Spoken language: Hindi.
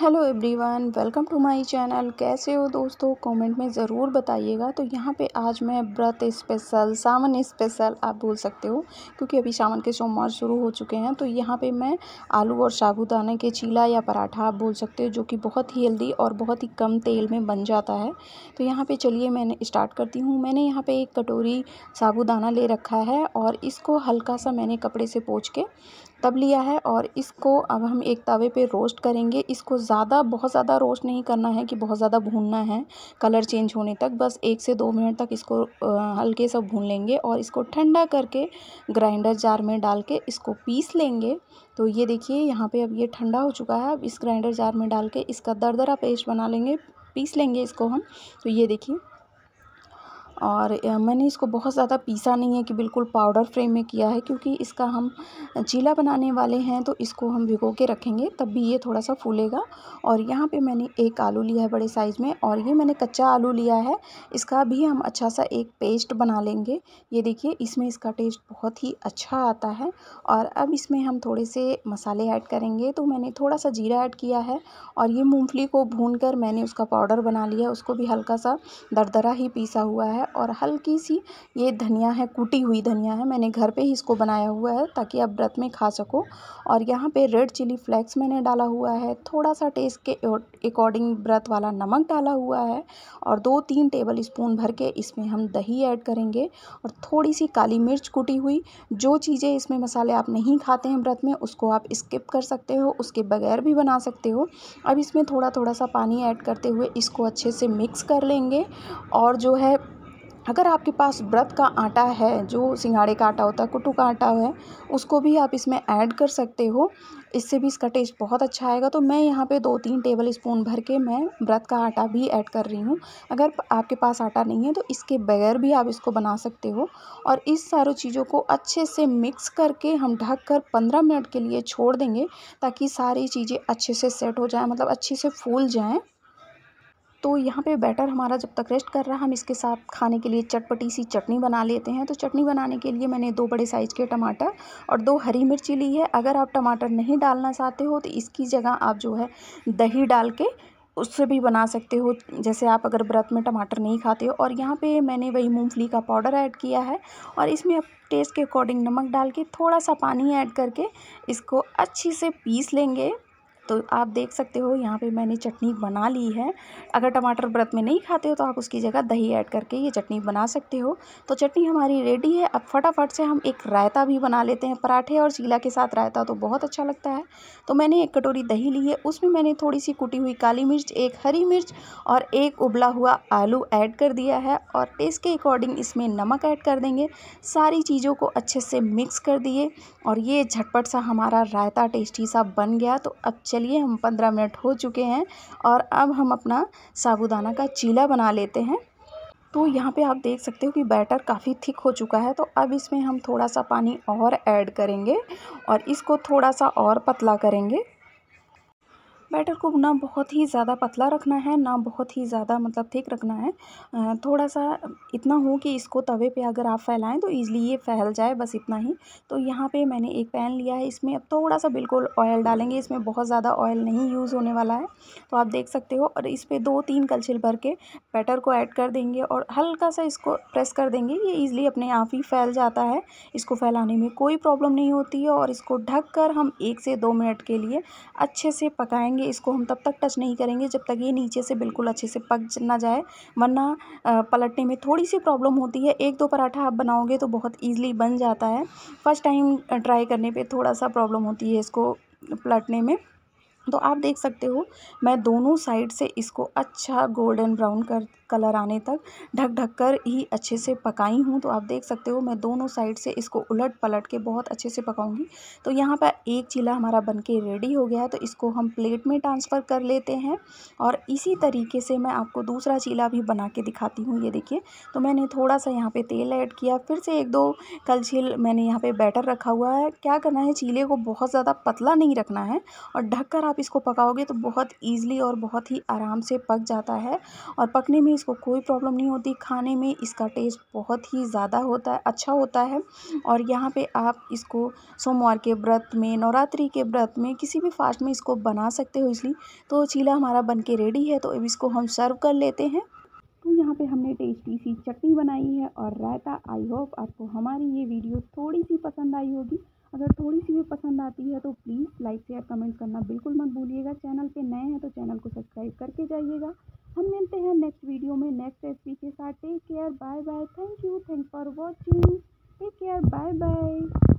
hello everyone welcome to my channel कैसे हो दोस्तों कमेंट में ज़रूर बताइएगा तो यहाँ पे आज मैं व्रत स्पेशल सावन स्पेशल आप बोल सकते हो क्योंकि अभी सावन के सोमवार शुरू हो चुके हैं तो यहाँ पे मैं आलू और साबुदाना के चीला या पराठा आप बोल सकते हो जो कि बहुत ही हेल्दी और बहुत ही कम तेल में बन जाता है तो यहाँ पर चलिए मैंने स्टार्ट करती हूँ मैंने यहाँ पर एक कटोरी साबुदाना ले रखा है और इसको हल्का सा मैंने कपड़े से पोच के तब लिया है और इसको अब हम एक तवे पर रोस्ट करेंगे इसको ज़्यादा बहुत ज़्यादा रोस्ट नहीं करना है कि बहुत ज़्यादा भूनना है कलर चेंज होने तक बस एक से दो मिनट तक इसको हल्के से भून लेंगे और इसको ठंडा करके ग्राइंडर जार में डाल के इसको पीस लेंगे तो ये देखिए यहाँ पे अब ये ठंडा हो चुका है अब इस ग्राइंडर जार में डाल के इसका दरदरा पेस्ट बना लेंगे पीस लेंगे इसको हम तो ये देखिए और मैंने इसको बहुत ज़्यादा पीसा नहीं है कि बिल्कुल पाउडर फ्रेम में किया है क्योंकि इसका हम चीला बनाने वाले हैं तो इसको हम भिगो के रखेंगे तब भी ये थोड़ा सा फूलेगा और यहाँ पे मैंने एक आलू लिया है बड़े साइज़ में और ये मैंने कच्चा आलू लिया है इसका भी हम अच्छा सा एक पेस्ट बना लेंगे ये देखिए इसमें इसका टेस्ट बहुत ही अच्छा आता है और अब इसमें हम थोड़े से मसाले ऐड करेंगे तो मैंने थोड़ा सा जीरा ऐड किया है और ये मूँगफली को भून कर मैंने उसका पाउडर बना लिया उसको भी हल्का सा दरदरा ही पीसा हुआ है और हल्की सी ये धनिया है कूटी हुई धनिया है मैंने घर पे ही इसको बनाया हुआ है ताकि आप व्रत में खा सको और यहाँ पे रेड चिली फ्लेक्स मैंने डाला हुआ है थोड़ा सा टेस्ट के अकॉर्डिंग व्रत वाला नमक डाला हुआ है और दो तीन टेबल स्पून भर के इसमें हम दही ऐड करेंगे और थोड़ी सी काली मिर्च कूटी हुई जो चीज़ें इसमें मसाले आप नहीं खाते हैं व्रत में उसको आप स्किप कर सकते हो उसके बगैर भी बना सकते हो अब इसमें थोड़ा थोड़ा सा पानी ऐड करते हुए इसको अच्छे से मिक्स कर लेंगे और जो है अगर आपके पास व्रत का आटा है जो सिंगाड़े का आटा होता है कुट्टू का आटा है उसको भी आप इसमें ऐड कर सकते हो इससे भी इसका टेस्ट बहुत अच्छा आएगा तो मैं यहाँ पे दो तीन टेबल स्पून भर के मैं व्रत का आटा भी ऐड कर रही हूँ अगर आपके पास आटा नहीं है तो इसके बगैर भी आप इसको बना सकते हो और इस सारों चीज़ों को अच्छे से मिक्स करके हम ढक कर पंद्रह मिनट के लिए छोड़ देंगे ताकि सारी चीज़ें अच्छे से सेट हो जाए मतलब अच्छे से फूल जाएँ तो यहाँ पे बैटर हमारा जब तक रेस्ट कर रहा हम इसके साथ खाने के लिए चटपटी सी चटनी बना लेते हैं तो चटनी बनाने के लिए मैंने दो बड़े साइज़ के टमाटर और दो हरी मिर्ची ली है अगर आप टमाटर नहीं डालना चाहते हो तो इसकी जगह आप जो है दही डाल के उससे भी बना सकते हो जैसे आप अगर व्रत में टमाटर नहीं खाते हो और यहाँ पे मैंने वही मूंगफली का पाउडर ऐड किया है और इसमें आप टेस्ट के अकॉर्डिंग नमक डाल के थोड़ा सा पानी ऐड करके इसको अच्छी से पीस लेंगे तो आप देख सकते हो यहाँ पे मैंने चटनी बना ली है अगर टमाटर व्रत में नहीं खाते हो तो आप उसकी जगह दही ऐड करके ये चटनी बना सकते हो तो चटनी हमारी रेडी है अब फटाफट से हम एक रायता भी बना लेते हैं पराठे और चीला के साथ रायता तो बहुत अच्छा लगता है तो मैंने एक कटोरी दही ली है उसमें मैंने थोड़ी सी कुटी हुई काली मिर्च एक हरी मिर्च और एक उबला हुआ आलू ऐड कर दिया है और टेस्ट के अकॉर्डिंग इसमें नमक ऐड कर देंगे सारी चीज़ों को अच्छे से मिक्स कर दिए और ये झटपट सा हमारा रायता टेस्टी सा बन गया तो अब लिए हम पंद्रह मिनट हो चुके हैं और अब हम अपना साबूदाना का चीला बना लेते हैं तो यहाँ पे आप देख सकते हो कि बैटर काफ़ी थिक हो चुका है तो अब इसमें हम थोड़ा सा पानी और ऐड करेंगे और इसको थोड़ा सा और पतला करेंगे बैटर को ना बहुत ही ज़्यादा पतला रखना है ना बहुत ही ज़्यादा मतलब थिक रखना है थोड़ा सा इतना हो कि इसको तवे पे अगर आप फैलाएं तो ईज़िली ये फैल जाए बस इतना ही तो यहाँ पे मैंने एक पैन लिया है इसमें अब थोड़ा सा बिल्कुल ऑयल डालेंगे इसमें बहुत ज़्यादा ऑयल नहीं यूज़ होने वाला है तो आप देख सकते हो और इस पर दो तीन कलछिल भर के बैटर को ऐड कर देंगे और हल्का सा इसको प्रेस कर देंगे ये ईज़िली अपने आप ही फैल जाता है इसको फैलाने में कोई प्रॉब्लम नहीं होती है और इसको ढक कर हम एक से दो मिनट के लिए अच्छे से पकाएँगे करेंगे इसको हम तब तक टच नहीं करेंगे जब तक ये नीचे से बिल्कुल अच्छे से पक ना जाए वरना पलटने में थोड़ी सी प्रॉब्लम होती है एक दो पराठा आप बनाओगे तो बहुत ईजिली बन जाता है फर्स्ट टाइम ट्राई करने पर थोड़ा सा प्रॉब्लम होती है इसको पलटने में तो आप देख सकते हो मैं दोनों साइड से इसको अच्छा गोल्डन ब्राउन कर कलर आने तक ढक ढक कर ही अच्छे से पकाई हूँ तो आप देख सकते हो मैं दोनों साइड से इसको उलट पलट के बहुत अच्छे से पकाऊंगी तो यहाँ पर एक चीला हमारा बन के रेडी हो गया है तो इसको हम प्लेट में ट्रांसफ़र कर लेते हैं और इसी तरीके से मैं आपको दूसरा चीला भी बना के दिखाती हूँ ये देखिए तो मैंने थोड़ा सा यहाँ पर तेल ऐड किया फिर से एक दो कल छील मैंने यहाँ पर बैटर रखा हुआ है क्या करना है चीले को बहुत ज़्यादा पतला नहीं रखना है और ढक कर आप इसको पकाओगे तो बहुत ईजिली और बहुत ही आराम से पक जाता है और पकने में इसको कोई प्रॉब्लम नहीं होती खाने में इसका टेस्ट बहुत ही ज़्यादा होता है अच्छा होता है और यहाँ पे आप इसको सोमवार के व्रत में नवरात्रि के व्रत में किसी भी फास्ट में इसको बना सकते हो इसलिए तो चीला हमारा बन के रेडी है तो अब इसको हम सर्व कर लेते हैं तो यहाँ पे हमने टेस्टी सी चटनी बनाई है और रायता आई होप आपको हमारी ये वीडियो थोड़ी सी पसंद आई होगी अगर थोड़ी सी भी पसंद आती है तो प्लीज़ लाइक शेयर कमेंट करना बिल्कुल मत भूलिएगा चैनल पे नए हैं तो चैनल को सब्सक्राइब करके जाइएगा हम मिलते हैं नेक्स्ट वीडियो में नेक्स्ट रेसिपी के साथ take care bye bye thank you thank for watching take care bye bye